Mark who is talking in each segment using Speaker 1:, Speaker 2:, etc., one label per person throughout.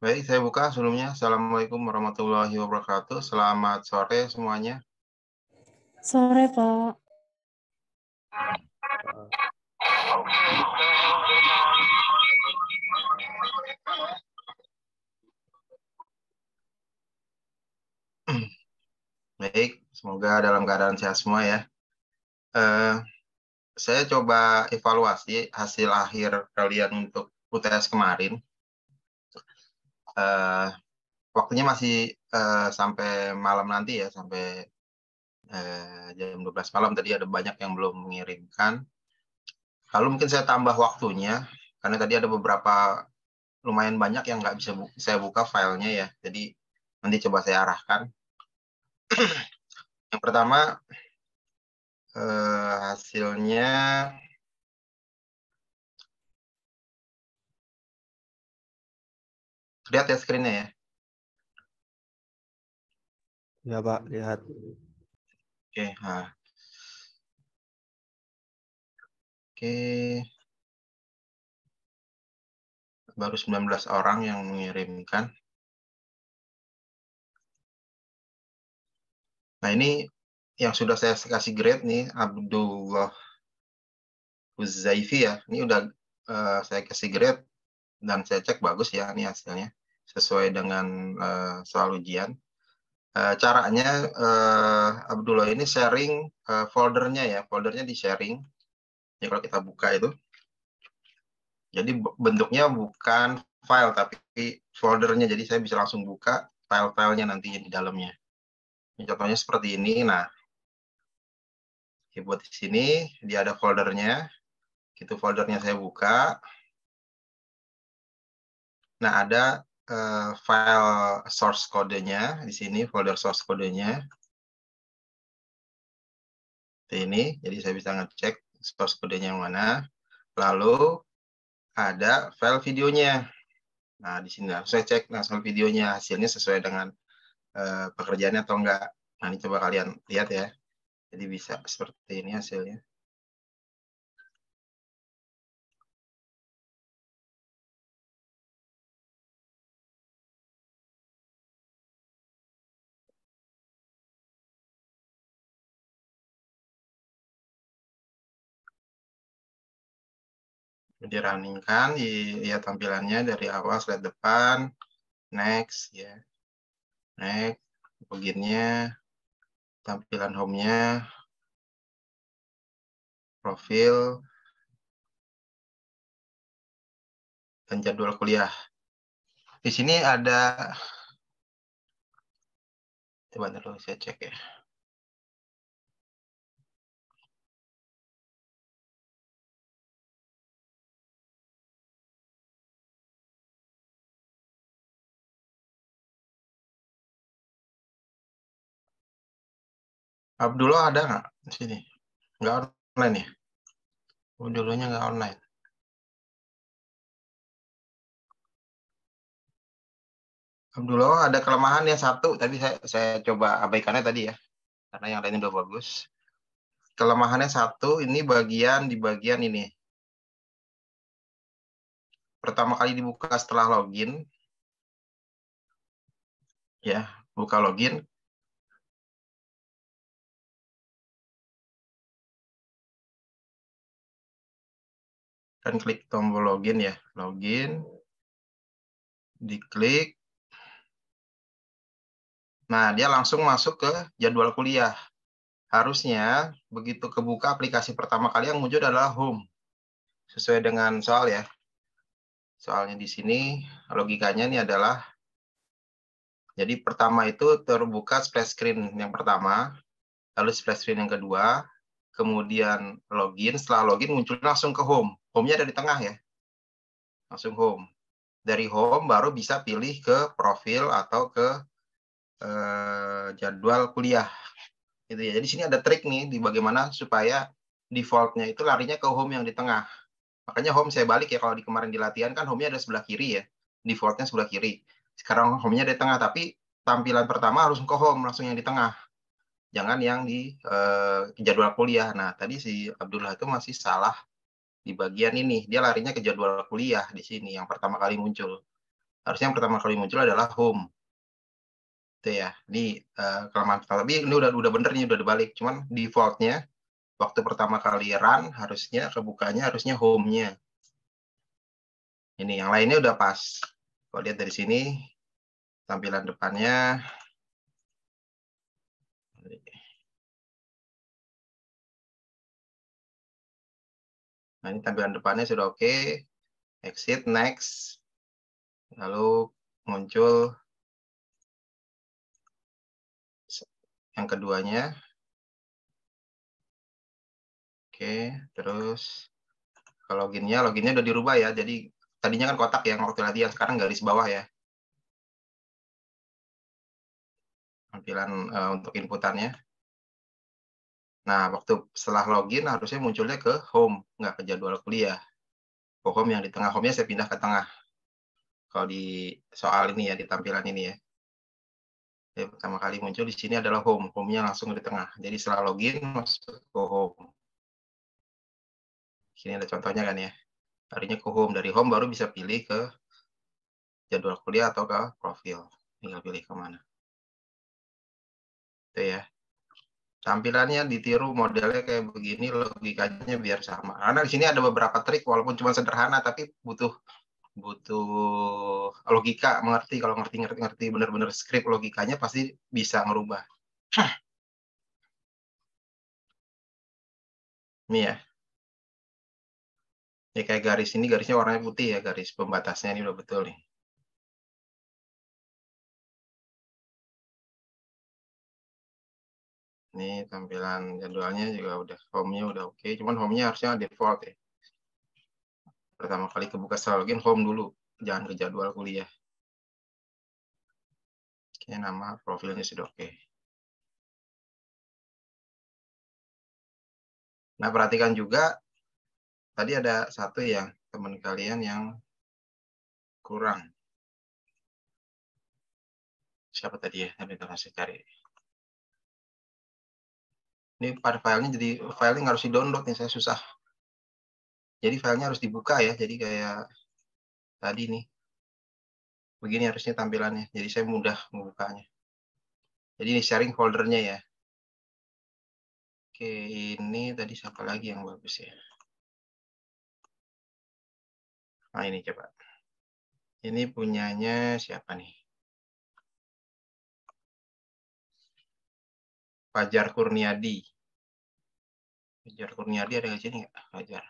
Speaker 1: Baik, saya buka sebelumnya. Assalamualaikum warahmatullahi wabarakatuh. Selamat
Speaker 2: sore semuanya.
Speaker 1: Sore, Pak.
Speaker 3: Baik, semoga dalam keadaan sehat semua ya. Uh,
Speaker 2: saya coba evaluasi hasil akhir kalian untuk UTS kemarin uh, waktunya masih uh, sampai malam nanti ya sampai uh, jam 12 malam tadi ada banyak yang belum mengirimkan. Lalu mungkin saya tambah waktunya karena tadi ada beberapa lumayan banyak yang nggak bisa bu saya buka filenya ya. Jadi nanti coba saya arahkan.
Speaker 1: yang pertama uh, hasilnya Lihat ya screen-nya ya. Ya, Pak, lihat. Oke, ha. Ah. Oke. Baru 19 orang yang mengirimkan. Nah, ini yang sudah saya kasih grade nih Abdullah
Speaker 2: Huzaifi ya. Ini udah uh, saya kasih grade dan saya cek bagus ya ini hasilnya sesuai dengan uh, soal ujian. Uh, caranya uh, Abdullah ini sharing uh, foldernya ya, foldernya di sharing. Ya kalau kita buka itu, jadi bentuknya bukan
Speaker 3: file tapi foldernya. Jadi saya bisa langsung buka file-filenya nantinya di dalamnya. Ini contohnya seperti ini. Nah, dibuat di sini dia ada foldernya. Itu foldernya saya buka. Nah, ada uh, file source kodenya di sini folder source kodenya ini jadi saya bisa ngecek source kodenya yang mana lalu ada file videonya
Speaker 2: nah di sini saya cek nah soal videonya hasilnya sesuai dengan uh, pekerjaannya atau enggak
Speaker 1: nah ini coba kalian lihat ya jadi bisa seperti ini hasilnya
Speaker 3: running kan ya tampilannya dari awal slide depan next ya next beginnya tampilan home-nya
Speaker 1: profil dan jadwal kuliah di sini ada coba dulu saya cek ya Abdullah ada nggak di sini? Nggak online ya? Abdullahnya oh, nggak online. Abdullah ada kelemahan ya satu tadi saya, saya coba
Speaker 2: abaikannya tadi ya karena yang lainnya udah bagus. Kelemahannya satu ini bagian
Speaker 1: di bagian ini pertama kali dibuka setelah login ya buka login kan klik tombol login ya, login,
Speaker 3: diklik. Nah, dia langsung masuk ke jadwal kuliah. Harusnya begitu kebuka aplikasi pertama kali yang
Speaker 2: muncul adalah home. Sesuai dengan soal ya. Soalnya di sini logikanya ini adalah jadi pertama itu terbuka splash screen yang pertama, lalu splash screen yang kedua, kemudian login, setelah login muncul langsung ke home home-nya ada di tengah ya. Langsung home. Dari home baru bisa pilih ke profil atau ke eh, jadwal kuliah. Gitu ya. Jadi sini ada trik nih di bagaimana supaya defaultnya itu larinya ke home yang di tengah. Makanya home saya balik ya kalau di kemarin di latihan kan home-nya ada sebelah kiri ya. Defaultnya sebelah kiri. Sekarang home-nya ada di tengah tapi tampilan pertama harus ke home langsung yang di tengah. Jangan yang di eh, jadwal kuliah. Nah, tadi si Abdullah itu masih salah di bagian ini dia larinya ke jadwal kuliah di sini yang pertama kali muncul harusnya yang pertama kali muncul adalah home itu ya ini uh, eh, kelemahan pertama tapi ini udah udah bener nih udah dibalik cuman defaultnya waktu pertama kali run
Speaker 3: harusnya kebukanya harusnya home-nya ini yang lainnya udah pas kalau lihat dari sini tampilan depannya
Speaker 1: Nah, ini tampilan depannya sudah oke. Okay. Exit, next. Lalu muncul
Speaker 3: yang keduanya. Oke, okay, terus ke loginnya. Loginnya udah dirubah ya. Jadi tadinya kan kotak yang waktu latihan, sekarang garis bawah ya. Tampilan uh, untuk inputannya. Nah, waktu setelah login harusnya munculnya ke home, nggak ke jadwal kuliah. Ke home yang di tengah, home-nya saya pindah ke tengah. Kalau di soal ini ya, di tampilan ini ya. Jadi, pertama kali muncul di sini adalah home. Home-nya langsung di tengah. Jadi setelah login, masuk ke home. Sini ada contohnya kan ya. Harinya ke home. Dari home baru bisa pilih ke jadwal kuliah atau ke profil. Tinggal pilih kemana. Itu ya tampilannya ditiru modelnya kayak begini logikanya biar
Speaker 2: sama karena di sini ada beberapa trik walaupun cuma sederhana tapi butuh butuh
Speaker 3: logika mengerti kalau ngerti ngerti ngerti benar-benar skrip logikanya pasti bisa merubah. ini ya
Speaker 1: ini kayak garis ini garisnya warnanya putih ya garis pembatasnya ini udah betul nih ini tampilan jadwalnya juga udah home-nya udah oke okay. cuman home-nya harusnya
Speaker 3: default ya pertama kali kebuka setelah login home dulu jangan ke jadwal kuliah oke nama profilnya sudah oke okay.
Speaker 1: nah perhatikan juga
Speaker 3: tadi ada satu ya teman kalian yang kurang siapa tadi ya Nanti kita masih cari ini pada filenya jadi filenya harus di download nih saya susah jadi filenya harus dibuka ya jadi kayak tadi nih begini harusnya tampilannya jadi saya mudah membukanya jadi ini sharing foldernya ya oke ini tadi siapa lagi yang bagus ya
Speaker 1: nah ini coba ini punyanya siapa nih Fajar Kurniadi Fajar Kurniadi ada di sini nggak? Fajar.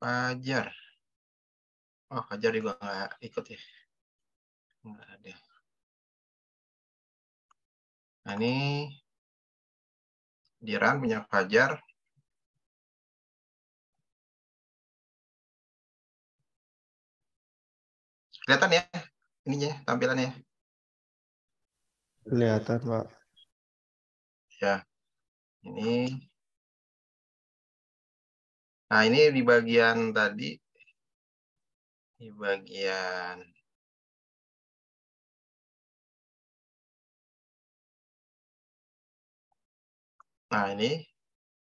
Speaker 1: Fajar. Oh, Fajar juga nggak ikut ya. Nggak ada. Nah, ini Diran punya Fajar. Kelihatan ya ininya tampilannya. Kelihatan, Pak. Ya. Ini. Nah, ini di bagian tadi. Di bagian Nah, ini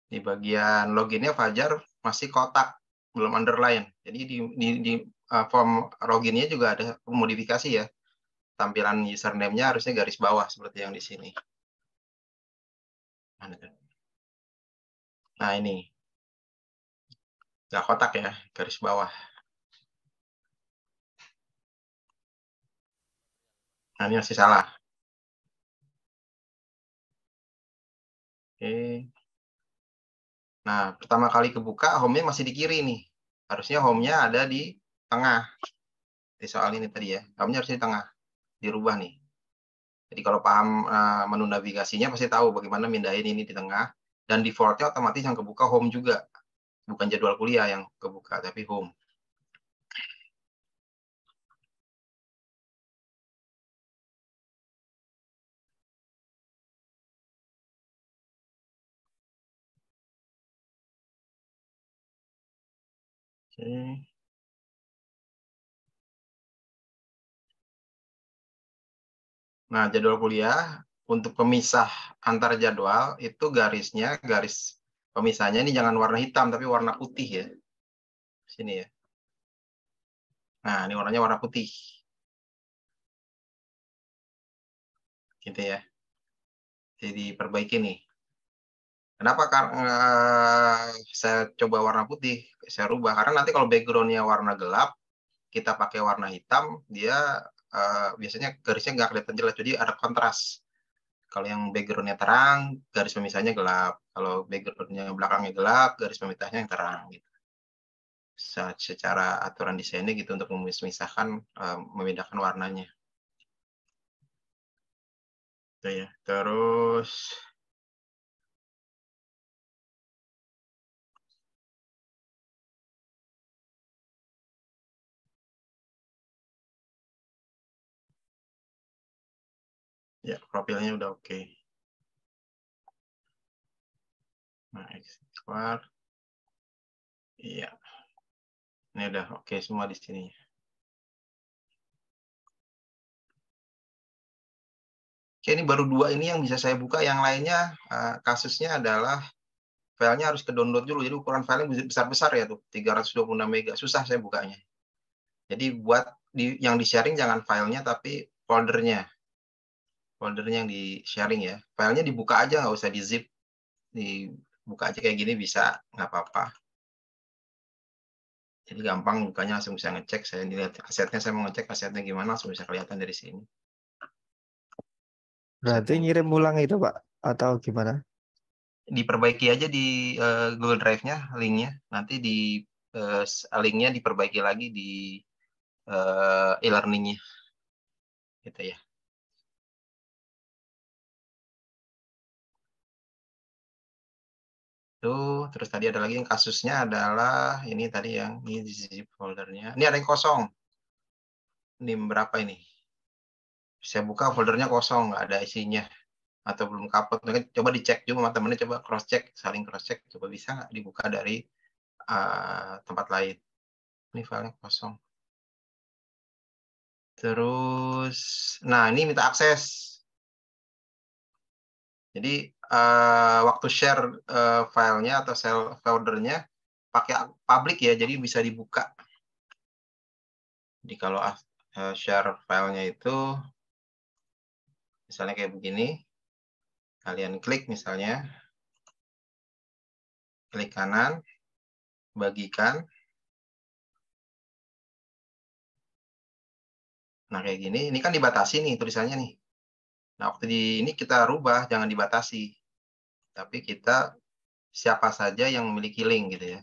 Speaker 1: di bagian loginnya Fajar masih
Speaker 2: kotak, belum underline. Jadi di, di, di uh, form loginnya juga ada
Speaker 1: modifikasi ya tampilan username-nya harusnya garis bawah seperti yang di sini. Nah ini. Nggak kotak ya, garis bawah. Nah ini masih salah.
Speaker 3: Oke. Nah, pertama kali kebuka, home-nya masih di kiri nih. Harusnya home-nya ada di tengah. Di soal ini tadi ya,
Speaker 2: home-nya harusnya di tengah dirubah nih. Jadi kalau paham eh, menu navigasinya pasti tahu bagaimana mindahin ini di tengah dan defaultnya otomatis yang kebuka home juga. Bukan jadwal
Speaker 1: kuliah yang kebuka tapi home. Oke. Okay. Nah, jadwal kuliah untuk pemisah
Speaker 2: antar jadwal itu garisnya, garis pemisahnya ini jangan warna hitam tapi warna putih
Speaker 1: ya. Sini ya. Nah, ini warnanya warna putih. Gitu ya. Jadi perbaiki nih. Kenapa karena eh, saya coba warna putih,
Speaker 2: saya rubah karena nanti kalau backgroundnya warna gelap, kita pakai warna hitam, dia uh, biasanya garisnya nggak kelihatan jelas jadi ada kontras kalau yang backgroundnya terang garis pemisahnya gelap kalau backgroundnya belakangnya gelap garis pemisahnya yang terang gitu
Speaker 3: secara aturan desainnya gitu untuk memisahkan uh, eh, membedakan warnanya gitu ya terus
Speaker 1: Ya, profilnya udah oke. Okay. Nah, exit Iya. Ini udah oke okay semua di sini. Oke, ini baru dua ini yang bisa saya buka. Yang
Speaker 2: lainnya eh, kasusnya adalah filenya harus ke download dulu. Jadi ukuran filenya besar-besar ya tuh, 326 mega. Susah saya bukanya. Jadi buat di, yang di sharing jangan filenya tapi foldernya foldernya yang di sharing ya. Filenya dibuka aja nggak usah di zip, dibuka aja kayak gini bisa nggak apa-apa.
Speaker 3: Jadi gampang bukanya langsung bisa ngecek. Saya lihat asetnya, saya mau ngecek asetnya gimana langsung bisa kelihatan dari sini. Berarti ngirim ulang itu pak
Speaker 2: atau gimana? Diperbaiki aja di uh, Google Drive-nya link-nya. Nanti
Speaker 1: di uh, link-nya diperbaiki lagi di uh, e nya gitu ya.
Speaker 3: itu terus tadi ada lagi yang kasusnya adalah ini tadi yang ini di zip foldernya ini ada yang kosong ini berapa
Speaker 2: ini saya buka foldernya kosong nggak ada isinya atau belum kapot
Speaker 3: Mungkin coba dicek juga sama temennya coba cross check saling cross check coba bisa nggak dibuka dari uh, tempat lain ini filenya kosong
Speaker 1: terus nah ini minta akses
Speaker 2: jadi uh, waktu share uh, filenya atau share foldernya pakai
Speaker 3: public ya, jadi bisa dibuka. Jadi kalau uh, share filenya itu misalnya kayak begini, kalian
Speaker 1: klik misalnya, klik kanan, bagikan. Nah kayak gini, ini kan dibatasi nih tulisannya nih. Nah, waktu di ini kita rubah, jangan dibatasi.
Speaker 2: Tapi kita siapa saja yang memiliki link gitu ya.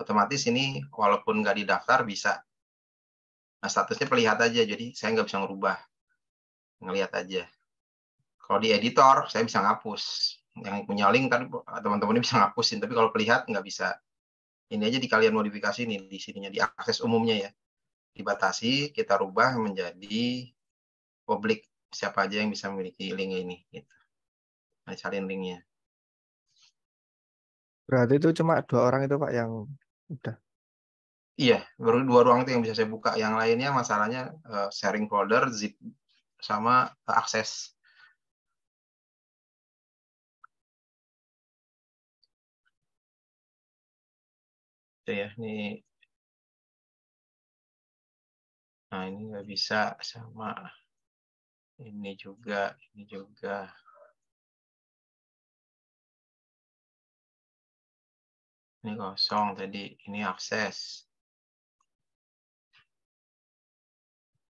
Speaker 2: Otomatis ini walaupun nggak didaftar bisa. Nah, statusnya perlihat aja, jadi saya nggak bisa ngerubah. Ngelihat aja. Kalau di editor, saya bisa ngapus. Yang punya link kan teman-teman bisa ngapusin, tapi kalau perlihat nggak bisa. Ini aja di kalian modifikasi nih di sininya di akses umumnya ya. Dibatasi, kita rubah menjadi
Speaker 3: publik siapa aja yang bisa memiliki link ini gitu. Nah, salin linknya. Berarti itu cuma dua orang itu Pak yang udah. Iya, baru dua ruang itu yang bisa saya buka. Yang lainnya masalahnya eh, sharing
Speaker 1: folder, zip sama eh, akses. Gitu ya, ini. Nah, ini nggak bisa sama ini juga, ini juga. Ini kosong tadi, ini akses.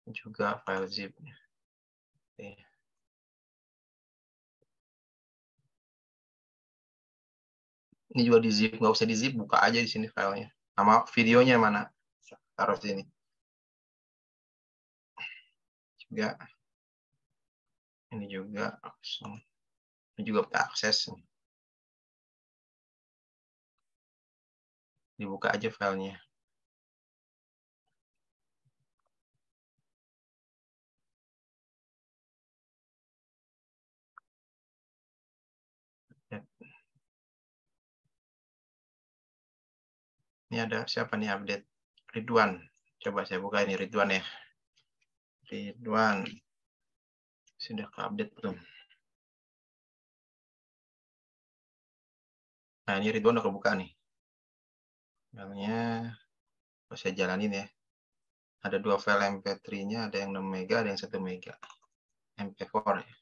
Speaker 1: Juga file zip Oke. Ini juga di zip, nggak usah di zip, buka aja di sini filenya. Nama videonya mana? Taruh sini. Juga ini juga langsung ini juga kita akses dibuka aja filenya ini
Speaker 3: ada siapa nih update Ridwan coba saya buka ini Ridwan ya Ridwan sudah update belum?
Speaker 1: Nah, ini Ridwan udah kebuka nih.
Speaker 3: Filenya saya jalanin ya. Ada dua file MP3-nya, ada yang 6 MB, ada yang 1 MB. MP4 ya.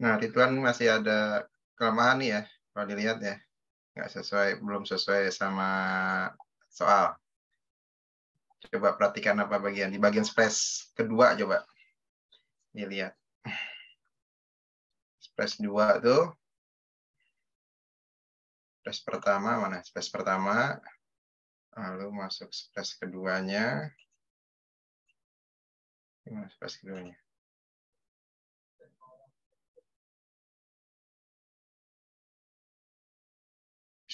Speaker 1: Nah, Ridwan masih ada kelemahan nih ya, kalau dilihat ya. Nggak sesuai, belum sesuai
Speaker 2: sama soal. Coba perhatikan apa bagian, di bagian
Speaker 3: space kedua coba. lihat, Space 2 tuh. Space pertama mana? Space pertama. Lalu masuk space keduanya.
Speaker 1: mana space keduanya?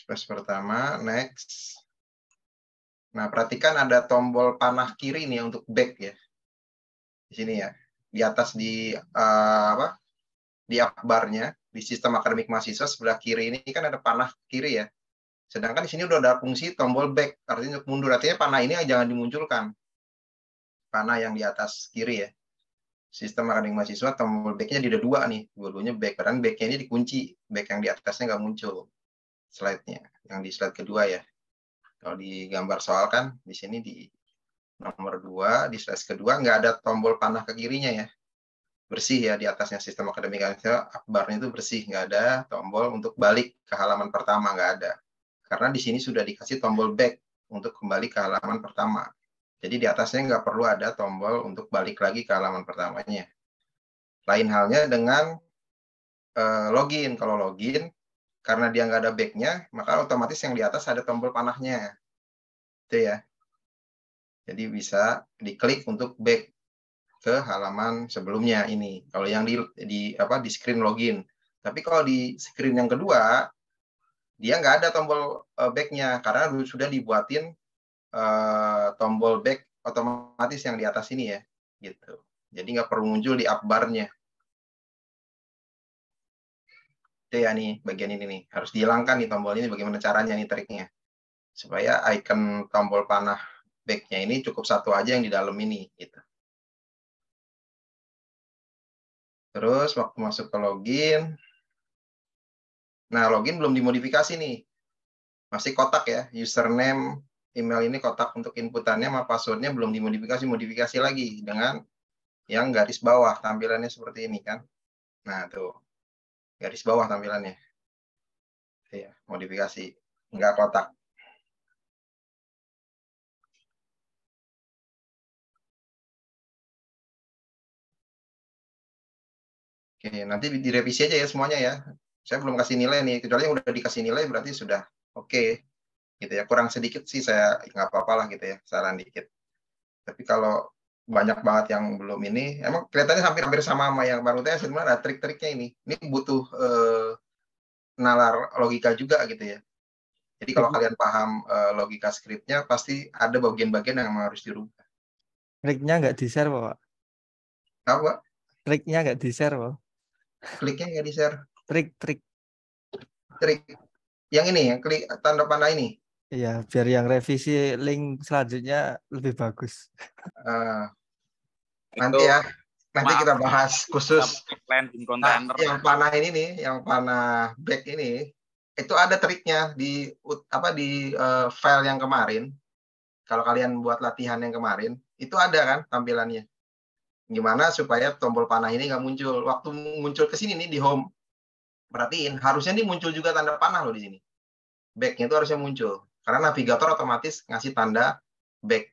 Speaker 1: Space pertama, next. Nah, perhatikan ada tombol panah kiri nih untuk back ya.
Speaker 2: Di sini ya. Di atas di uh, apa? Di akbarnya di sistem akademik mahasiswa sebelah kiri ini kan ada panah kiri ya. Sedangkan di sini udah ada fungsi tombol back, artinya untuk mundur. Artinya panah ini jangan dimunculkan. Panah yang di atas kiri ya. Sistem akademik mahasiswa tombol back backnya ada dua nih, dua-duanya back. Karena backnya ini dikunci, back yang di atasnya nggak muncul slide-nya, yang di slide kedua ya. Kalau di gambar soal kan di sini di nomor dua di slide kedua nggak ada tombol panah ke kirinya ya. Bersih ya di atasnya sistem akademik akbarnya itu bersih, nggak ada tombol untuk balik ke halaman pertama nggak ada. Karena di sini sudah dikasih tombol back untuk kembali ke halaman pertama. Jadi di atasnya nggak perlu ada tombol untuk balik lagi ke halaman pertamanya. Lain halnya dengan eh, login. Kalau login karena dia nggak ada backnya, maka otomatis yang di atas ada tombol panahnya. Itu ya. Jadi bisa diklik untuk back ke halaman sebelumnya ini. Kalau yang di, di apa di screen login. Tapi kalau di screen yang kedua, dia nggak ada tombol eh, backnya karena sudah dibuatin uh, tombol back otomatis yang di atas ini ya,
Speaker 3: gitu. Jadi nggak perlu muncul di up bar-nya. teh ya nih bagian ini nih harus dihilangkan nih tombol ini bagaimana caranya nih triknya supaya icon tombol panah backnya ini cukup satu aja yang di dalam ini gitu. Terus waktu masuk ke login,
Speaker 1: nah login belum dimodifikasi nih, masih kotak ya
Speaker 2: username email ini kotak untuk inputannya sama passwordnya belum dimodifikasi modifikasi lagi dengan yang garis bawah tampilannya seperti ini kan. Nah tuh
Speaker 1: garis bawah tampilannya ya modifikasi nggak kotak Oke, nanti direvisi aja ya semuanya ya. Saya belum kasih nilai nih, kecuali yang udah dikasih nilai berarti sudah oke. Okay. Gitu
Speaker 2: ya, kurang sedikit sih saya nggak apa apalah gitu ya, saran dikit. Tapi kalau banyak banget yang belum ini. Emang kelihatannya hampir-hampir sama sama yang baru tanya sebenarnya ada trik-triknya ini. Ini butuh eh, nalar logika juga gitu ya. Jadi kalau mhm. kalian paham eh, logika skripnya pasti ada bagian-bagian yang harus dirubah. Triknya nggak di-share, Pak. Apa?
Speaker 3: Triknya nggak di-share, Pak.
Speaker 2: Kliknya nggak di-share. Trik, trik. Trik. Yang ini, yang klik tanda panah ini. Iya, biar yang revisi link selanjutnya lebih bagus. Uh, nanti ya, nanti kita ya, bahas khusus Nah, yang panah ini nih, yang panah back ini, itu ada triknya di apa di uh, file yang kemarin. Kalau kalian buat latihan yang kemarin, itu ada kan tampilannya. Gimana supaya tombol panah ini nggak muncul? Waktu muncul ke sini nih di home, Perhatiin, harusnya nih muncul juga tanda panah loh di sini. Backnya itu harusnya muncul. Karena navigator otomatis ngasih tanda back.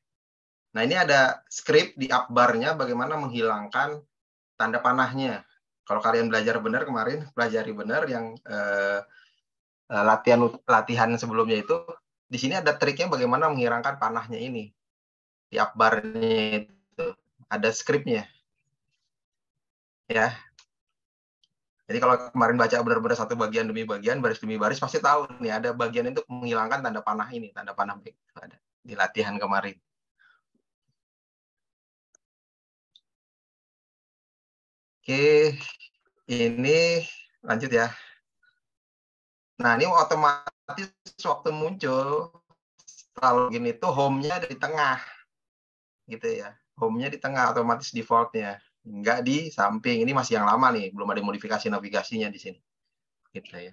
Speaker 2: Nah, ini ada script di up bar-nya bagaimana menghilangkan tanda panahnya. Kalau kalian belajar benar kemarin, pelajari benar yang eh, eh latihan latihan sebelumnya itu, di sini ada triknya bagaimana menghilangkan panahnya ini. Di up bar-nya itu ada scriptnya. Ya, jadi kalau kemarin baca benar-benar satu bagian demi bagian, baris demi baris, pasti tahu nih ada bagian itu menghilangkan tanda panah ini,
Speaker 1: tanda panah back itu ada di latihan kemarin. Oke, ini lanjut ya. Nah, ini otomatis waktu muncul
Speaker 2: kalau gini itu home-nya di tengah. Gitu ya. Home-nya di tengah otomatis defaultnya nggak di samping. Ini masih yang lama nih, belum ada modifikasi navigasinya di sini. Gitu ya.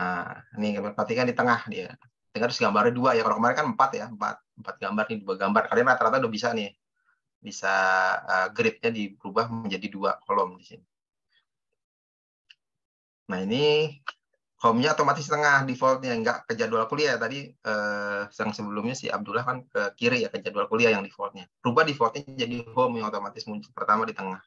Speaker 2: Nah, ini perhatikan di tengah dia. Tengah terus gambarnya dua ya. Kalau kemarin kan empat ya, empat empat gambar nih dua gambar. Kalian rata-rata udah bisa nih, bisa uh, eh, gridnya diubah menjadi dua kolom di sini. Nah ini home-nya otomatis tengah defaultnya nggak ke jadwal kuliah tadi eh,
Speaker 3: yang sebelumnya si Abdullah kan ke kiri ya ke jadwal kuliah yang defaultnya rubah defaultnya jadi home yang otomatis muncul pertama di tengah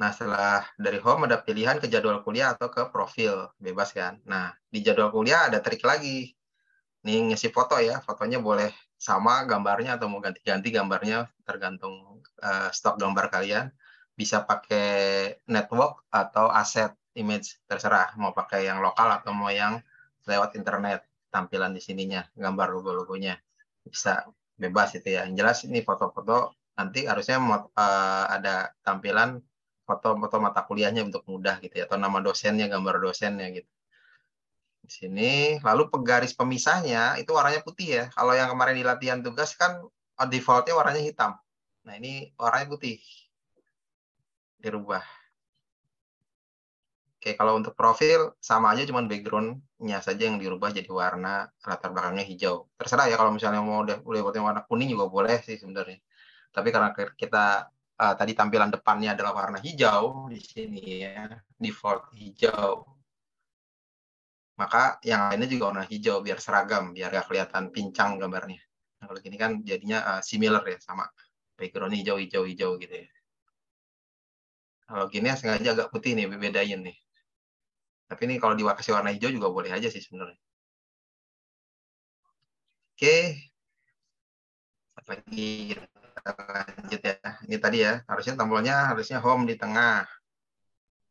Speaker 1: nah setelah dari home ada pilihan ke jadwal kuliah atau ke profil
Speaker 2: bebas kan nah di jadwal kuliah ada trik lagi nih ngisi foto ya fotonya boleh sama gambarnya atau mau ganti-ganti gambarnya tergantung eh, stok gambar kalian bisa pakai network atau aset image terserah mau pakai yang lokal atau mau yang lewat internet tampilan di sininya gambar logo-logonya bisa bebas itu ya yang jelas ini foto-foto nanti harusnya eh, ada tampilan foto-foto mata kuliahnya untuk mudah gitu ya atau nama dosennya gambar dosennya gitu di sini lalu pegaris pemisahnya itu warnanya putih ya kalau yang kemarin di latihan tugas kan defaultnya warnanya hitam nah ini warnanya putih dirubah. Oke, kalau untuk profil sama aja cuman backgroundnya saja yang dirubah jadi warna latar belakangnya hijau. Terserah ya kalau misalnya mau udah yang warna kuning juga boleh sih sebenarnya. Tapi karena kita uh, tadi tampilan depannya adalah warna hijau di sini ya, default hijau. Maka yang lainnya juga warna hijau biar seragam, biar gak kelihatan pincang gambarnya. Nah, kalau gini kan jadinya uh, similar ya sama background hijau-hijau-hijau gitu ya.
Speaker 3: Kalau gini ya sengaja agak putih nih, bedain nih. Tapi ini kalau diwakasi warna hijau juga boleh aja sih sebenarnya. Oke. Lagi lanjut ya. Ini tadi ya, harusnya tombolnya
Speaker 2: harusnya home di tengah.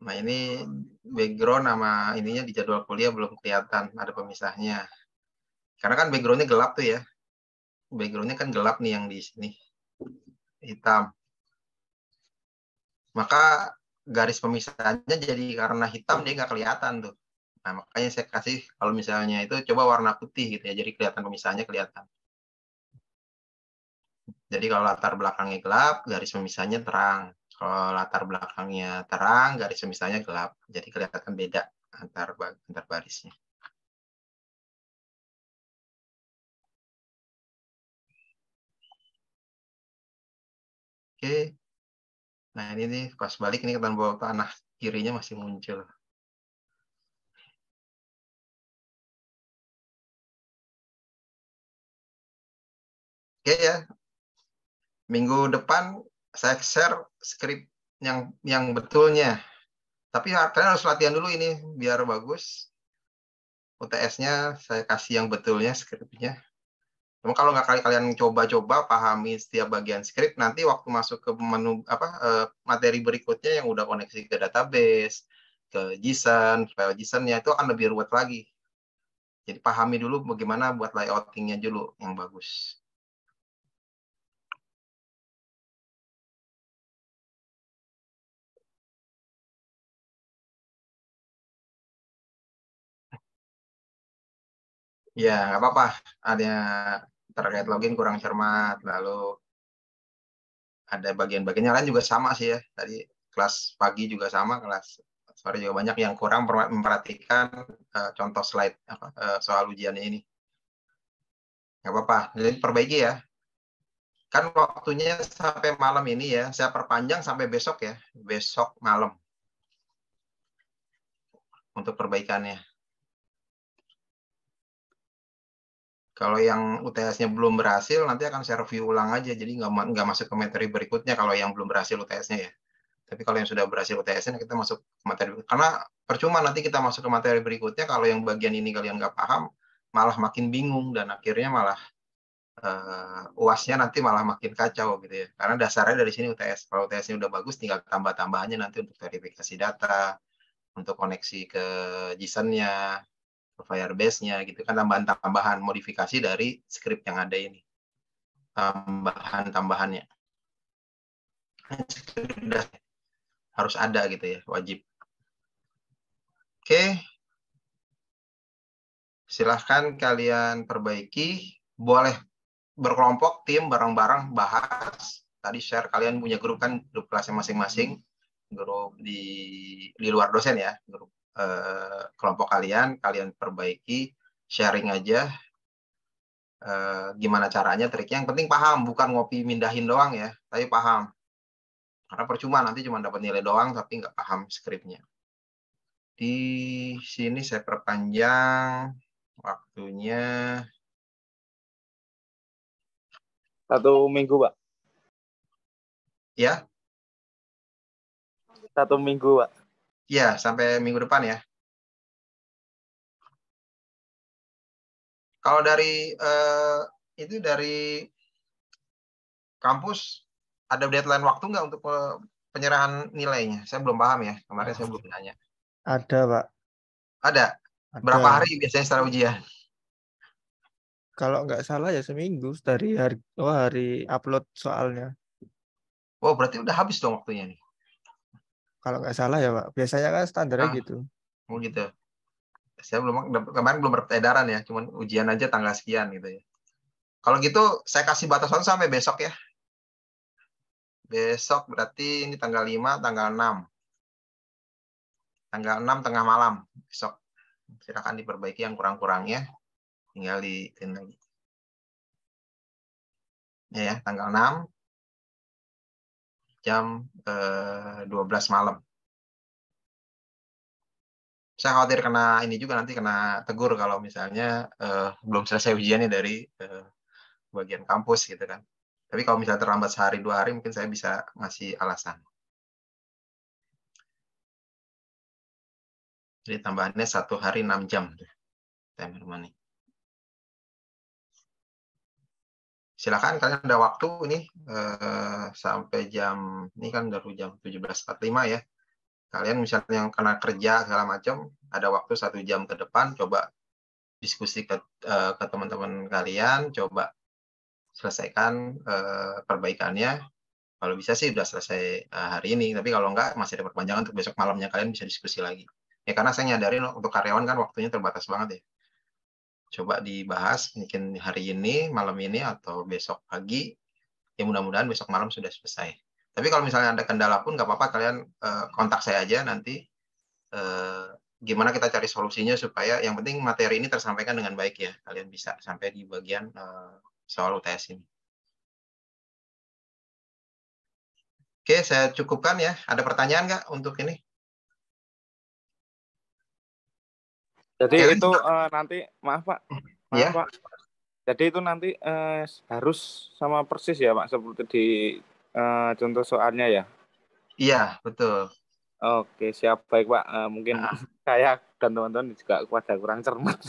Speaker 2: Nah ini background sama ininya di jadwal kuliah belum kelihatan, ada pemisahnya. Karena kan backgroundnya gelap tuh ya. Backgroundnya kan gelap nih yang di sini. Hitam maka garis pemisahannya jadi karena hitam dia nggak kelihatan tuh. Nah, makanya saya kasih kalau misalnya itu coba warna putih gitu ya, jadi kelihatan pemisahnya kelihatan. Jadi kalau latar belakangnya gelap, garis pemisahnya terang.
Speaker 1: Kalau latar belakangnya terang, garis pemisahnya gelap. Jadi kelihatan beda antar antar barisnya. Oke, Nah ini nih pas balik ini ketan bawah tanah kirinya masih muncul. Oke ya, minggu depan saya share script
Speaker 2: yang yang betulnya. Tapi ya, kalian harus latihan dulu ini biar bagus. UTS-nya saya kasih yang betulnya skripnya. Cuma kalau nggak kalian coba-coba pahami setiap bagian script, nanti waktu masuk ke menu apa eh, materi berikutnya yang udah koneksi ke database, ke JSON, file JSON-nya itu akan
Speaker 1: lebih ruwet lagi. Jadi pahami dulu bagaimana buat layoutingnya dulu yang bagus.
Speaker 3: Ya, nggak apa-apa. Ada terkait login kurang cermat, lalu ada bagian-bagiannya lain juga sama sih
Speaker 2: ya. Tadi kelas pagi juga sama, kelas sore juga banyak yang kurang memperhatikan uh, contoh slide uh, soal ujian ini. Nggak apa-apa, jadi perbaiki ya. Kan waktunya sampai malam ini ya, saya perpanjang sampai
Speaker 3: besok ya, besok malam untuk perbaikannya. Kalau yang UTS-nya belum
Speaker 2: berhasil, nanti akan saya review ulang aja. Jadi nggak nggak masuk ke materi berikutnya kalau yang belum berhasil UTS-nya ya. Tapi kalau yang sudah berhasil UTS-nya, kita masuk ke materi. Karena percuma nanti kita masuk ke materi berikutnya, kalau yang bagian ini kalian nggak paham, malah makin bingung dan akhirnya malah uh, uasnya nanti malah makin kacau gitu ya. Karena dasarnya dari sini UTS. Kalau UTS-nya udah bagus, tinggal tambah-tambahannya nanti untuk verifikasi data, untuk koneksi ke JSON-nya, Firebase-nya gitu kan tambahan-tambahan modifikasi dari script yang ada ini tambahan-tambahannya nah, harus ada gitu ya wajib oke silahkan kalian perbaiki boleh berkelompok tim bareng-bareng bahas tadi share kalian punya grup kan grup kelasnya masing-masing grup di di luar dosen ya grup Eh, kelompok kalian, kalian perbaiki, sharing aja eh, gimana caranya, triknya. Yang penting paham, bukan ngopi mindahin doang ya, tapi paham. Karena percuma nanti cuma dapat nilai doang tapi nggak paham skripnya.
Speaker 3: Di sini saya perpanjang waktunya
Speaker 1: satu minggu, Pak. Ya. Satu minggu, Pak. Ya, sampai minggu depan ya.
Speaker 3: Kalau dari eh, itu dari kampus ada deadline waktu nggak untuk eh,
Speaker 2: penyerahan nilainya? Saya belum paham ya. Kemarin saya belum nanya.
Speaker 3: Ada, Pak.
Speaker 2: Ada. ada. Berapa hari biasanya setelah ujian? Kalau nggak salah ya seminggu dari hari oh, hari upload soalnya. Oh berarti udah habis dong waktunya nih kalau nggak salah ya pak biasanya kan standarnya ah. gitu oh gitu saya belum kemarin belum beredaran ya cuman ujian aja tanggal sekian gitu ya kalau gitu saya kasih batasan sampai besok ya besok berarti ini tanggal 5 tanggal 6 tanggal 6 tengah malam besok
Speaker 1: Silakan diperbaiki yang kurang-kurangnya tinggal di lagi ya, ya tanggal 6 jam eh, 12 malam. Saya khawatir kena ini
Speaker 2: juga nanti kena tegur kalau misalnya eh,
Speaker 3: belum selesai ujiannya dari eh, bagian kampus gitu kan. Tapi kalau misalnya terlambat sehari dua hari mungkin saya bisa ngasih alasan. Jadi tambahannya satu hari enam jam timer money. silakan kalian ada waktu ini uh, sampai jam ini kan baru jam
Speaker 2: 17.45 ya. Kalian misalnya yang kena kerja segala macam, ada waktu satu jam ke depan coba diskusi ke uh, ke teman-teman kalian, coba selesaikan uh, perbaikannya. Kalau bisa sih sudah selesai uh, hari ini, tapi kalau enggak masih ada perpanjangan untuk besok malamnya kalian bisa diskusi lagi. Ya karena saya nyadarin untuk karyawan kan waktunya terbatas banget ya coba dibahas mungkin hari ini, malam ini atau besok pagi. Ya mudah-mudahan besok malam sudah selesai. Tapi kalau misalnya ada kendala pun nggak apa-apa kalian uh, kontak saya aja nanti Uh, gimana kita cari solusinya
Speaker 3: supaya yang penting materi ini tersampaikan dengan baik ya. Kalian bisa sampai di bagian uh, soal UTS ini. Oke, saya cukupkan ya. Ada pertanyaan nggak untuk ini? Jadi itu uh, nanti maaf Pak. Maaf yeah. Pak. Jadi itu nanti uh,
Speaker 2: harus sama persis ya Pak seperti di uh, contoh soalnya ya. Iya, betul. Oke, siap baik Pak. Uh, mungkin uh. saya dan teman-teman juga kepada kurang cermat.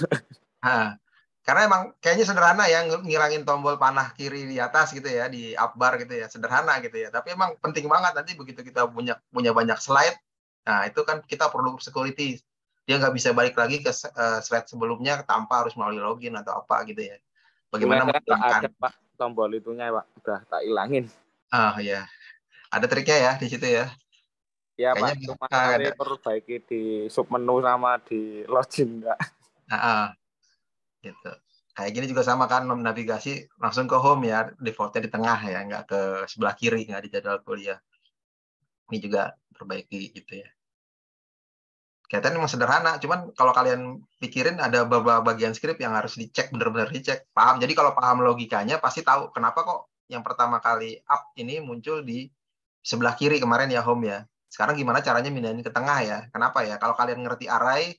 Speaker 2: Uh. karena emang kayaknya sederhana ya ngilangin tombol panah kiri di atas gitu ya di upbar gitu ya, sederhana gitu ya. Tapi emang penting banget nanti begitu kita punya punya banyak slide. Nah, itu kan kita perlu security dia nggak bisa balik lagi ke uh, eh, slide sebelumnya tanpa harus melalui login atau apa gitu ya.
Speaker 3: Bagaimana iya, menghilangkan
Speaker 2: Pak tombol itunya Pak udah tak hilangin. Ah oh, ya. Ada triknya ya di situ ya. Ya Kayaknya Pak, cuma ada. perbaiki di sub menu sama di login enggak. Ah, ah. gitu. Kayak gini juga sama kan navigasi langsung ke home ya, defaultnya di tengah ya, nggak ke sebelah kiri nggak di jadwal kuliah. Ini juga perbaiki gitu ya kelihatannya memang sederhana cuman kalau kalian pikirin ada beberapa bagian skrip yang harus dicek benar-benar dicek paham jadi kalau paham logikanya pasti tahu kenapa kok yang pertama kali up ini muncul di sebelah kiri kemarin ya home ya sekarang gimana caranya mindahin ke tengah ya kenapa ya kalau kalian ngerti array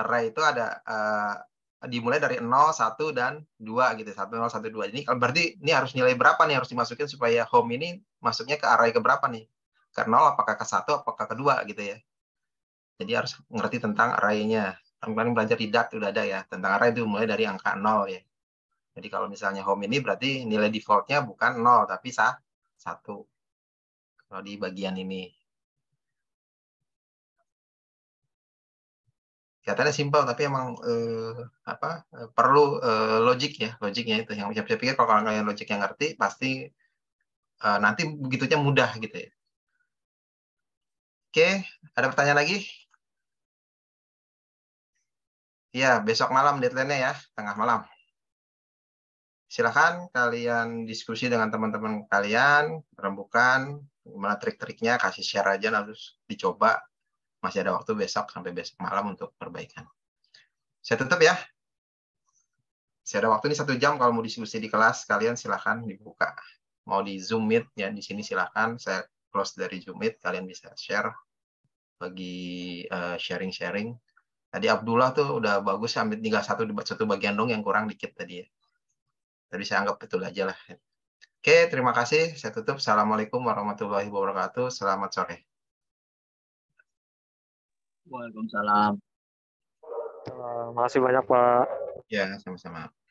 Speaker 2: array itu ada uh, dimulai dari 0, 1, dan 2 gitu. 1, 0, 1, 2. Ini berarti ini harus nilai berapa nih harus dimasukin supaya home ini masuknya ke array ke berapa nih? Ke 0 apakah ke 1 apakah ke 2 gitu ya. Jadi harus ngerti tentang arraynya. Kemarin belajar di DAT udah ada ya, tentang array itu mulai dari angka 0 ya. Jadi kalau misalnya home ini berarti
Speaker 1: nilai defaultnya bukan 0, tapi sah, 1. Kalau di bagian ini.
Speaker 3: Kelihatannya simpel, tapi emang eh, apa perlu eh, logik ya, logiknya itu. Yang saya pikir kalau kalian logik yang ngerti, pasti eh, nanti begitunya mudah gitu ya. Oke, ada pertanyaan lagi? Iya, besok malam deadline-nya ya, tengah malam. Silahkan
Speaker 2: kalian diskusi dengan teman-teman kalian, rembukan, gimana trik-triknya, kasih share aja, lalu dicoba. Masih ada waktu besok sampai besok malam untuk perbaikan. Saya tetap ya. Saya ada waktu ini satu jam kalau mau diskusi di kelas, kalian silahkan dibuka. Mau di Zoom Meet, ya di sini silahkan. Saya close dari Zoom Meet, kalian bisa share bagi eh, sharing-sharing. Uh, sharing -sharing Tadi Abdullah tuh udah bagus sampai tinggal satu satu bagian dong yang kurang dikit tadi ya. Tadi saya anggap betul aja lah. Oke, terima kasih. Saya tutup. Assalamualaikum warahmatullahi wabarakatuh. Selamat sore.
Speaker 1: Waalaikumsalam. Terima kasih banyak, Pak. Ya, sama-sama.